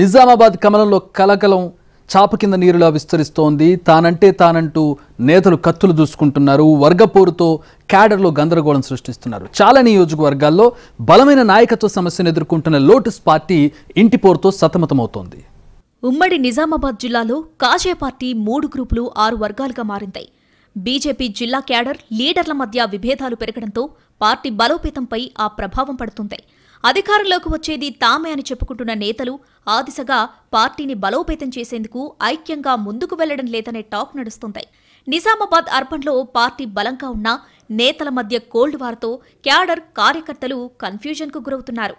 నిజామాబాద్ కమలంలో కలకలం చాప కింద నీరులా విస్తరిస్తోంది తానంటే తానంటూ నేతలు కత్తులు దూసుకుంటున్నారు వర్గపోరుతో క్యాడర్లో గందరగోళం సృష్టిస్తున్నారు చాలా నియోజకవర్గాల్లో బలమైన నాయకత్వ సమస్యను ఎదుర్కొంటున్న లోటస్ పార్టీ ఇంటి పోరుతో సతమతమవుతోంది ఉమ్మడి నిజామాబాద్ జిల్లాలో కాజే పార్టీ మూడు గ్రూపులు ఆరు వర్గాలుగా మారింది బీజేపీ జిల్లా క్యాడర్ లీడర్ల మధ్య విభేదాలు పెరగడంతో పార్టీ బలోపేతంపై ఆ ప్రభావం పడుతుంది అధికారంలోకి వచ్చేది తామే అని చెప్పుకుంటున్న నేతలు ఆ దిశగా పార్టీని బలోపేతం చేసేందుకు ఐక్యంగా ముందుకు వెళ్లడం లేదనే టాక్ నడుస్తుంటాయి నిజామాబాద్ అర్బన్లో పార్టీ బలంగా ఉన్న నేతల మధ్య కోల్డ్ వార్తో క్యాడర్ కార్యకర్తలు కన్ఫ్యూజన్కు గురవుతున్నారు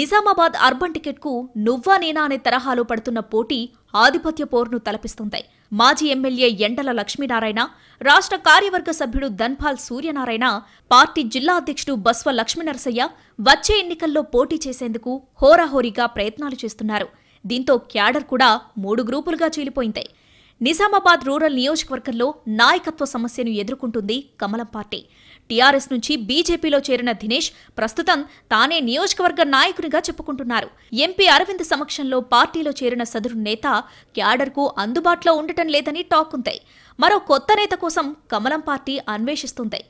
నిజామాబాద్ అర్బన్ టికెట్కు నువ్వా నేనా అనే తరహాలో పడుతున్న పోటీ ఆధిపత్య పోరును తలపిస్తుంటాయి మాజీ ఎమ్మెల్యే ఎండల లక్ష్మీనారాయణ రాష్ట్ర కార్యవర్గ సభ్యుడు ధన్పాల్ సూర్యనారాయణ పార్టీ జిల్లా అధ్యక్షుడు బస్వ లక్ష్మీనరసయ్య వచ్చే ఎన్నికల్లో పోటీ చేసేందుకు హోరాహోరీగా ప్రయత్నాలు చేస్తున్నారు దీంతో క్యాడర్ కూడా మూడు గ్రూపులుగా చీలిపోయింది నిజామాబాద్ రూరల్ నియోజకవర్గంలో నాయకత్వ సమస్యను ఎదుర్కొంటుంది కమలం పార్టీ టీఆర్ఎస్ నుంచి బీజేపీలో చేరిన దినేష్ ప్రస్తుతం తానే నియోజకవర్గ నాయకునిగా చెప్పుకుంటున్నారు ఎంపీ అరవింద్ సమక్షంలో పార్టీలో చేరిన సదరు నేత క్యాడర్కు అందుబాటులో ఉండటం లేదని టాక్ ఉంది మరో కొత్త నేత కోసం కమలం పార్టీ అన్వేషిస్తుంది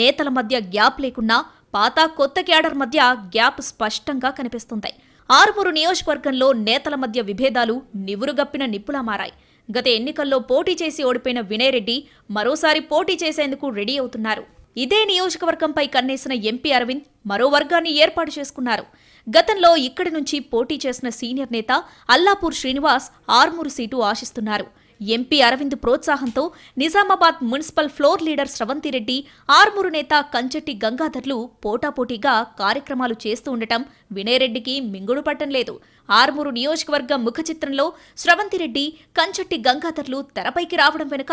నేతల మధ్య గ్యాప్ లేకున్నా పాత కొత్త క్యాడర్ మధ్య గ్యాప్ స్పష్టంగా కనిపిస్తుంది ఆరుమూరు నియోజకవర్గంలో నేతల మధ్య విభేదాలు నివురుగప్పిన నిప్పులా మారాయి గత ఎన్నికల్లో పోటీ చేసి ఓడిపోయిన వినయరెడ్డి మరోసారి పోటీ చేసేందుకు రెడీ అవుతున్నారు ఇదే నియోజకవర్గంపై కన్నేసిన ఎంపీ అరవింద్ మరో వర్గాన్ని ఏర్పాటు చేసుకున్నారు గతంలో ఇక్కడి నుంచి పోటీ చేసిన సీనియర్ నేత అల్లాపూర్ శ్రీనివాస్ ఆర్మూరు సీటు ఆశిస్తున్నారు ఎంపీ అరవింద్ ప్రోత్సాహంతో Nizamabad municipal floor leader Sravanthi Reddy Armur నేత కంచెట్టి గంగాధర్లు పోటాపోటీగా కార్యక్రమాలు చేస్తూ ఉండటం వినయరెడ్డికి మింగుడు పట్టం లేదు ఆర్మూరు నియోజకవర్గం ముఖ చిత్రంలో స్రవంతిరెడ్డి కంచెట్టి గంగాధర్లు తెరపైకి రావడం వెనుక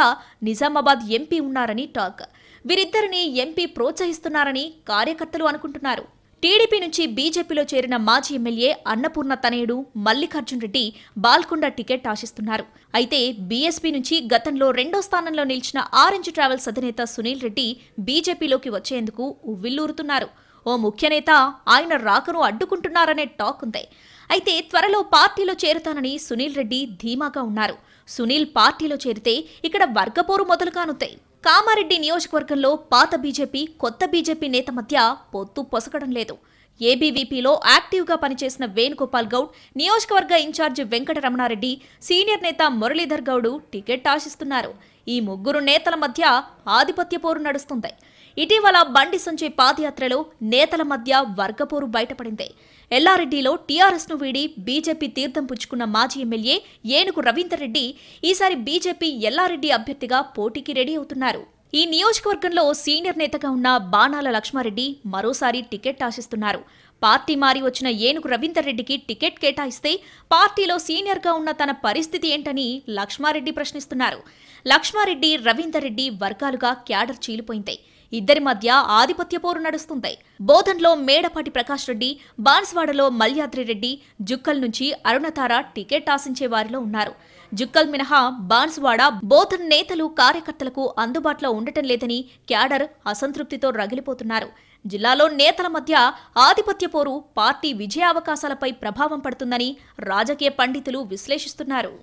నిజామాబాద్ ఎంపీ ఉన్నారని టాక్ వీరిద్దరిని ఎంపీ ప్రోత్సహిస్తున్నారని కార్యకర్తలు అనుకుంటున్నారు టీడీపీ నుంచి బీజేపీలో చేరిన మాజీ ఎమ్మెల్యే అన్నపూర్ణ తనయుడు మల్లికార్జున్ రెడ్డి బాల్కొండ టికెట్ ఆశిస్తున్నారు అయితే బీఎస్పీ నుంచి గతంలో రెండో స్థానంలో నిలిచిన ఆరెంజ్ ట్రావెల్స్ అధినేత సునీల్ రెడ్డి బీజేపీలోకి వచ్చేందుకు ఉవ్విల్లూరుతున్నారు ఓ ముఖ్య నేత ఆయన రాకను అడ్డుకుంటున్నారనే టాక్ ఉంది అయితే త్వరలో పార్టీలో చేరుతానని సునీల్ రెడ్డి ధీమాగా ఉన్నారు సునీల్ పార్టీలో చేరితే ఇక్కడ వర్గపోరు మొదలు కానుతాయి కామారెడ్డి నియోజకవర్గంలో పాత బీజేపీ కొత్త బీజేపీ నేత మధ్య పొత్తు పొసగడం లేదు ఏబీవీపీలో యాక్టివ్గా పనిచేసిన వేణుగోపాల్ గౌడ్ నియోజకవర్గ ఇన్ఛార్జ్ వెంకటరమణారెడ్డి సీనియర్ నేత మురళీధర్ గౌడ్ టికెట్ ఆశిస్తున్నారు ఈ ముగ్గురు నేతల మధ్య ఆధిపత్య పోరు నడుస్తుంది ఇటీవల బండి సంజయ్ పాదయాత్రలో నేతల మధ్య వర్గపోరు బయటపడింది ఎల్లారెడ్డిలో టీఆర్ఎస్ను వీడి బీజేపీ తీర్థం పుచ్చుకున్న మాజీ ఎమ్మెల్యే ఏనుగు రవీందర్ రెడ్డి ఈసారి బీజేపీ ఎల్లారెడ్డి అభ్యర్థిగా పోటీకి రెడీ అవుతున్నారు ఈ నియోజకవర్గంలో సీనియర్ నేతగా ఉన్న బాణాల లక్ష్మారెడ్డి మరోసారి టికెట్ ఆశిస్తున్నారు పార్టీ మారి వచ్చిన ఏనుగు రవీందర్ రెడ్డికి టికెట్ కేటాయిస్తే పార్టీలో సీనియర్గా ఉన్న తన పరిస్థితి ఏంటని లక్ష్మారెడ్డి ప్రశ్నిస్తున్నారు లక్ష్మారెడ్డి రవీందర్ రెడ్డి వర్గాలుగా క్యాడర్ చీలిపోయింది ఇద్దరి మధ్య ఆధిపత్య పోరు నడుస్తుంది బోధన్లో మేడపాటి ప్రకాష్ రెడ్డి బాన్స్వాడలో మల్యాద్రి రెడ్డి జుక్కల్ నుంచి అరుణతార టికెట్ ఆశించే వారిలో ఉన్నారు జుక్కల్ మినహా బాన్స్వాడ బోధన్ నేతలు కార్యకర్తలకు అందుబాటులో ఉండటం లేదని క్యాడర్ అసంతృప్తితో రగిలిపోతున్నారు జిల్లాలో నేతల మధ్య ఆధిపత్య పోరు పార్టీ విజయావకాశాలపై ప్రభావం పడుతుందని రాజకీయ పండితులు విశ్లేషిస్తున్నారు